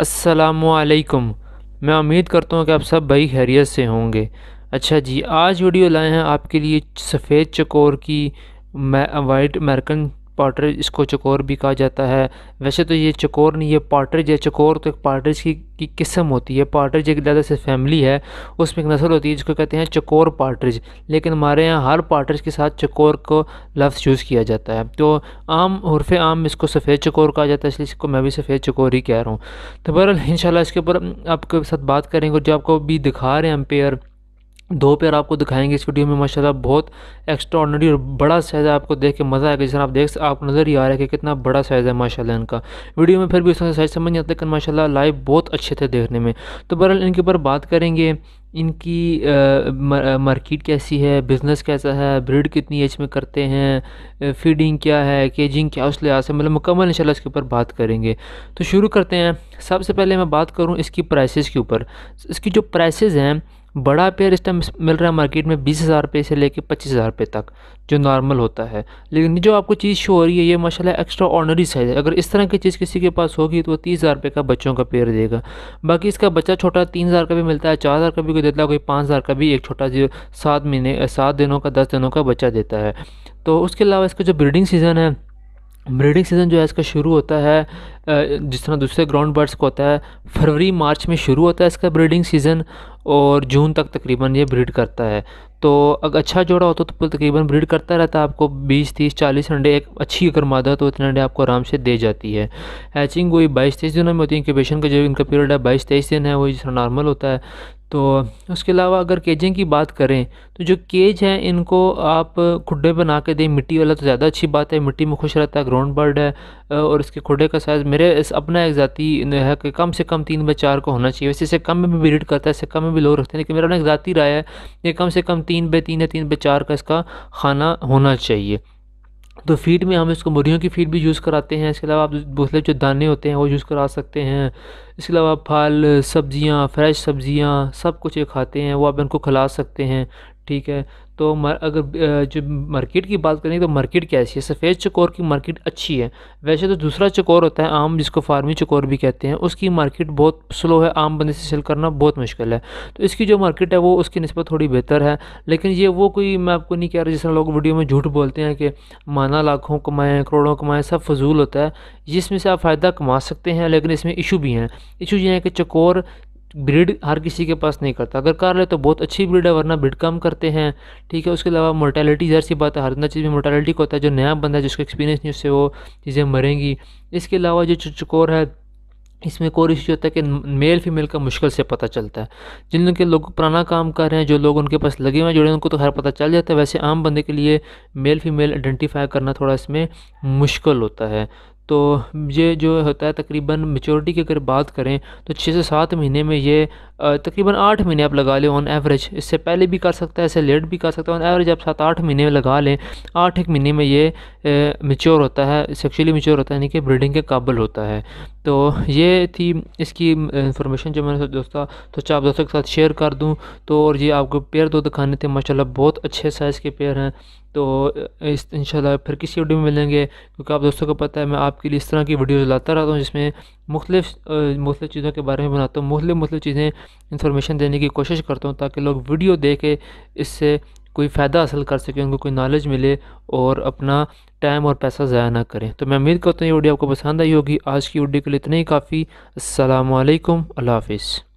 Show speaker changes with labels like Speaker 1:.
Speaker 1: असलकुम मैं उम्मीद करता हूँ कि आप सब भाई खैरियत से होंगे अच्छा जी आज वीडियो लाए हैं आपके लिए सफ़ेद चकोर की वाइट अमेरिकन पाटर इसको चकोर भी कहा जाता है वैसे तो ये चकोर नहीं ये पाटर्ज है चकोर तो एक पाटर्ज की, की किस्म होती है पाटर्ज एक ज़्यादा से फैमिली है उसमें एक नस्ल होती है जिसको कहते हैं चकोर पाटर्ज लेकिन हमारे यहाँ हर पाटर्ज के साथ चकोर को लफ्ज़ यूज़ किया जाता है तो आम हरफ आम इसको सफ़ेद चकोर कहा जाता है इसलिए इसको मैं भी सफ़ेद चकोर ही कह रहा हूँ तो बहरहाल इन इसके ऊपर आपके साथ बात करेंगे और जो आपको भी दिखा रहे हैं हम दो पेयर आपको दिखाएंगे इस वीडियो में माशाल्लाह बहुत एक्स्ट्रॉर्डनरी और बड़ा साइज़ है आपको देख के मज़ा आएगा जिस आप देख आपको नज़र ही आ रहा है कि कितना बड़ा साइज़ है माशाल्लाह इनका वीडियो में फिर भी उसका साइज़ समझ नहीं आता लेकिन माशाल्लाह लाइव बहुत अच्छे थे देखने में तो बहरहाल इनके ऊपर बात करेंगे इनकी मार्केट कैसी है बिज़नेस कैसा है ब्रीड कितनी एज में करते हैं फीडिंग क्या है केजिंग क्या उस लिहाज से मतलब मुकम्मल इंशाल्लाह इसके ऊपर बात करेंगे तो शुरू करते हैं सबसे पहले मैं बात करूँ इसकी प्राइसेस के ऊपर इसकी जो प्राइसेस हैं बड़ा पेयर इस टाइम मिल रहा है मार्केट में बीस हज़ार रुपये से लेके पच्चीस हज़ार रुपये तक जो नॉर्मल होता है लेकिन जो आपको चीज़ शो हो रही है ये माशाल्लाह एक्स्ट्रा ऑर्डनरी साइज़ है अगर इस तरह की चीज़ किसी के पास होगी तो वो तीस हज़ार रुपये का बच्चों का पेयर देगा बाकी इसका बच्चा छोटा तीन हज़ार का भी मिलता है चार हज़ार का भी कोई देता है कोई पाँच हज़ार का भी एक छोटा जो सात महीने सात दिनों का दस दिनों का बच्चा देता है तो उसके अलावा इसका जो ब्रीडिंग सीज़न है ब्रीडिंग सीज़न जो है इसका शुरू होता है जिस तरह दूसरे ग्राउंड बर्ड्स को होता है फरवरी मार्च में शुरू होता है इसका ब्रीडिंग सीज़न और जून तक तकरीबन ये ब्रीड करता है तो अगर अच्छा जोड़ा होता तो तकरीबन ब्रीड करता रहता है आपको बीस तीस चालीस अंडे एक अच्छी अगर मादा तो इतने अंडे आपको आराम से दे जाती है हैचिंग वही बाईस तेईस दिनों में होती है इंक्यूबेशन का जो इनका पीरियड है बाईस तेईस दिन है वही जिस तरह नॉर्मल होता है तो उसके अलावा अगर केजिंग की बात करें तो जो केज हैं इनको आप खुडे बना के दें मिट्टी वाला तो ज़्यादा अच्छी बात है मिट्टी में खुश रहता है ग्राउंड बर्ड है और इसके खुडे का साइज़ मेरे इस अपना एक ज़ाती है कि कम से कम तीन बाई चार को होना चाहिए वैसे इसे कम में भी रीड करता है इसे कम में भी लोग रखते हैं लेकिन मेरा अपना एक ज़ाती राय है कि कम से कम तीन बाई तीन या तीन बाई चार का इसका खाना होना चाहिए तो फीड में हम इसको मुर्गियों की फीड भी यूज़ कराते हैं इसके अलावा आप मतलब जो दाने होते हैं वो यूज़ करा सकते हैं इसके अलावा फल सब्जियाँ फ्रेश सब्जियाँ सब कुछ ये खाते हैं वो आप इनको खिला सकते हैं ठीक है तो मर, अगर जो मार्केट की बात करें तो मार्केट क्या है सफ़ेद चकोर की मार्केट अच्छी है वैसे तो दूसरा चकोर होता है आम जिसको फार्मी चकोर भी कहते हैं उसकी मार्केट बहुत स्लो है आम बंदे से सेल करना बहुत मुश्किल है तो इसकी जो मार्केट है वो उसकी नस्बत थोड़ी बेहतर है लेकिन ये वो कोई मैं आपको नहीं कह रहा जिस तरह लोग वीडियो में झूठ बोलते हैं कि माना लाखों कमाएँ करोड़ों कमाएँ सब फजूल होता है जिसमें से आप फ़ायदा कमा सकते हैं लेकिन इसमें इशू भी हैं इशू ये है कि चकोर ब्रीड हर किसी के पास नहीं करता अगर कर ले तो बहुत अच्छी ब्रीड है वरना ब्रीड कम करते हैं ठीक है उसके अलावा मोर्टेलिटी जहर सी बात है हर चीज़ में मोर्टेलिटी होता है जो नया बंदा है जिसका एक्सपीरियंस नहीं उससे वो चीज़ें मरेंगी इसके अलावा जो चुचकोर है इसमें कोर इश्यू होता है कि मेल फीमेल का मुश्किल से पता चलता है जिन लोग के लोग पुराना काम कर रहे हैं जो लोग उनके पास लगे हुए हैं जुड़े उनको तो हर पता चल जाता है वैसे आम बंदे के लिए मेल फीमेल आइडेंटिफाई करना थोड़ा इसमें मुश्किल होता है तो ये जो होता है तकरीबन मेचोरिटी की अगर बात करें तो छः से सात महीने में ये तकरीबन आठ महीने आप लगा लें ऑन एवरेज इससे पहले भी कर सकता है इससे लेट भी कर सकता है ऑन एवरेज आप सात आठ महीने में लगा लें आठ एक महीने में ये मेच्योर होता है सेक्चुअली मेच्योर होता है यानी कि ब्रीडिंग के काबिल होता है तो ये थी इसकी इन्फॉर्मेशन जो मैंने दोस्तों तो सोचा आप दोस्तों के साथ शेयर कर दूँ तो और ये आपको पेयर दो दिखाने थे माशा बहुत अच्छे साइज़ के पेयर हैं तो इस इंशाल्लाह फिर किसी वीडियो में मिलेंगे क्योंकि आप दोस्तों को पता है मैं आपके लिए इस तरह की वीडियोज़ लाता रहता हूँ जिसमें मुख्तफ मुख्तु चीज़ों के बारे में बनाता हूँ मुख्तु मुख्तु चीज़ें इन्फॉर्मेशन देने की कोशिश करता हूँ ताकि लोग वीडियो दे के इससे कोई फ़ायदा हासिल कर सकें उनको कोई नॉलेज मिले और अपना टाइम और पैसा ज़ाया ना करें तो मैं उम्मीद करता हूँ ये वीडियो आपको पसंद आई होगी आज की वीडियो के लिए इतना ही काफ़ी असलकम अल्लाह हाफिज़